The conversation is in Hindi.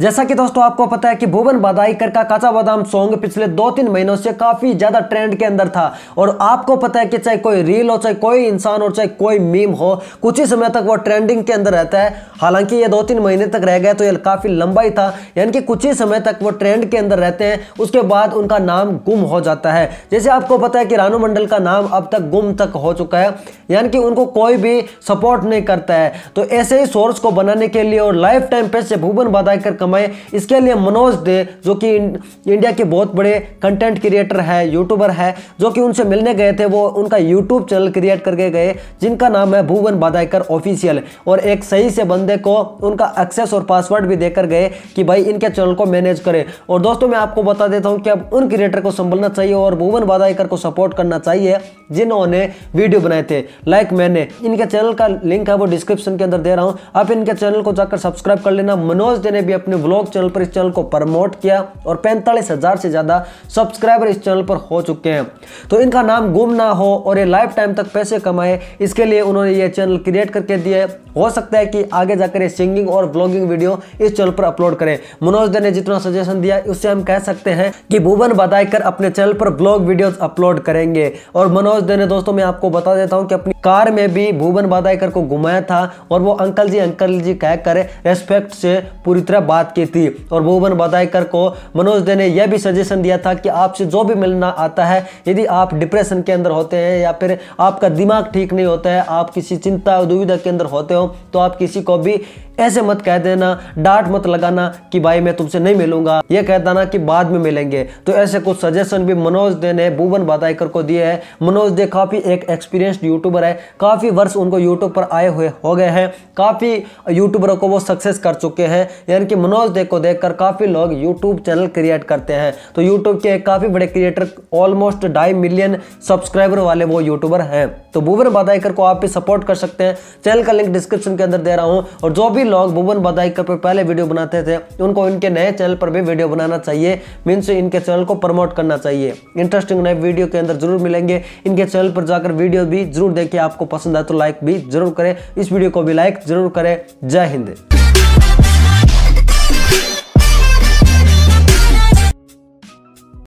जैसा कि दोस्तों आपको पता है कि भुवन बादाईकर का काचा बादाम सॉन्ग पिछले दो तीन महीनों से काफी ज्यादा ट्रेंड के अंदर था और आपको पता है कि चाहे कोई रील हो चाहे कोई इंसान हो चाहे कोई मीम हो कुछ ही समय तक वो ट्रेंडिंग के अंदर रहता है हालांकि ये दो तीन महीने तक रह गया तो ये काफी लंबा ही था यानी कि कुछ ही समय तक वो ट्रेंड के अंदर रहते हैं उसके बाद उनका नाम गुम हो जाता है जैसे आपको पता है कि रानू मंडल का नाम अब तक गुम तक हो चुका है यानी कि उनको कोई भी सपोर्ट नहीं करता है तो ऐसे ही सोर्स को बनाने के लिए और लाइफ टाइम पे से भुवन बादाईकर समय इसके लिए मनोज डे जो कि इंडिया के बहुत बड़े कंटेंट क्रिएटर है यूट्यूबर है जो कि उनसे मिलने गए थे वो उनका यूट्यूब चैनल क्रिएट करके गए जिनका नाम है भुवन बादायकर ऑफिशियल और एक सही से बंदे को उनका एक्सेस और पासवर्ड भी देकर गए कि भाई इनके चैनल को मैनेज करें और दोस्तों मैं आपको बता देता हूँ कि अब उन क्रिएटर को संभलना चाहिए और भुवन बादायकर को सपोर्ट करना चाहिए जिन्होंने वीडियो बनाए थे लाइक मैंने इनके चैनल का लिंक है वो डिस्क्रिप्शन के अंदर दे रहा हूँ आप इनके चैनल को जाकर सब्सक्राइब कर लेना मनोज डे ने भी अपने व्लॉग चैनल पर इस चैनल को प्रमोट किया और पैंतालीस हज़ार से ज़्यादा सब्सक्राइबर इस चैनल पर हो चुके हैं तो इनका नाम गुम ना हो और ये लाइफ टाइम तक पैसे कमाए इसके लिए उन्होंने ये चैनल क्रिएट करके दिया है हो सकता है कि आगे जाकर ये सिंगिंग और ब्लॉगिंग वीडियो इस चैनल पर अपलोड करें मनोज दे ने जितना सजेशन दिया उससे हम कह सकते हैं कि भुवन बदायकर अपने चैनल पर ब्लॉग वीडियो अपलोड करेंगे और मनोज दे ने दोस्तों मैं आपको बता देता हूँ कि अपनी कार में भी भुवन बदायकर को घुमाया था और वो अंकल जी अंकल जी कह कर रेस्पेक्ट से पूरी तरह बात बात की थी और भुवन बदायकर को मनोज दे ने यह भी सजेशन दिया था कि आपसे जो भी मिलना आता है यदि आप डिप्रेशन के अंदर होते हैं या फिर आपका दिमाग ठीक नहीं होता है आप किसी चिंता दुविधा के अंदर होते हो तो आप किसी को भी ऐसे मत कह देना डांट मत लगाना कि भाई मैं तुमसे नहीं मिलूंगा ये कह देना कि बाद में मिलेंगे तो ऐसे कुछ सजेशन भी मनोज दे ने भुवन बदायकर को दिए हैं मनोज दे काफ़ी एक एक्सपीरियंस्ड यूट्यूबर है काफ़ी वर्ष उनको यूट्यूब पर आए हुए हो गए हैं काफ़ी यूट्यूबरों को वो सक्सेस कर चुके हैं यानी कि मनोज दे को देखकर काफ़ी लोग यूट्यूब चैनल क्रिएट करते हैं तो यूट्यूब के काफ़ी बड़े क्रिएटर ऑलमोस्ट ढाई मिलियन सब्सक्राइबर वाले वो यूट्यूबर हैं तो भुवन बदायकर को आप भी सपोर्ट कर सकते हैं चैनल का लिंक डिस्क्रिप्शन के अंदर दे रहा हूँ और जो भी लोग भुवन बदायकर पर पहले वीडियो बनाते थे उनको इनके नए चैनल पर भी वीडियो बनाना चाहिए मीन्स इनके चैनल को प्रमोट करना चाहिए इंटरेस्टिंग नए वीडियो के अंदर जरूर मिलेंगे इनके चैनल पर जाकर वीडियो भी जरूर देखिए आपको पसंद आए तो लाइक भी जरूर करें इस वीडियो को भी लाइक जरूर करें जय हिंद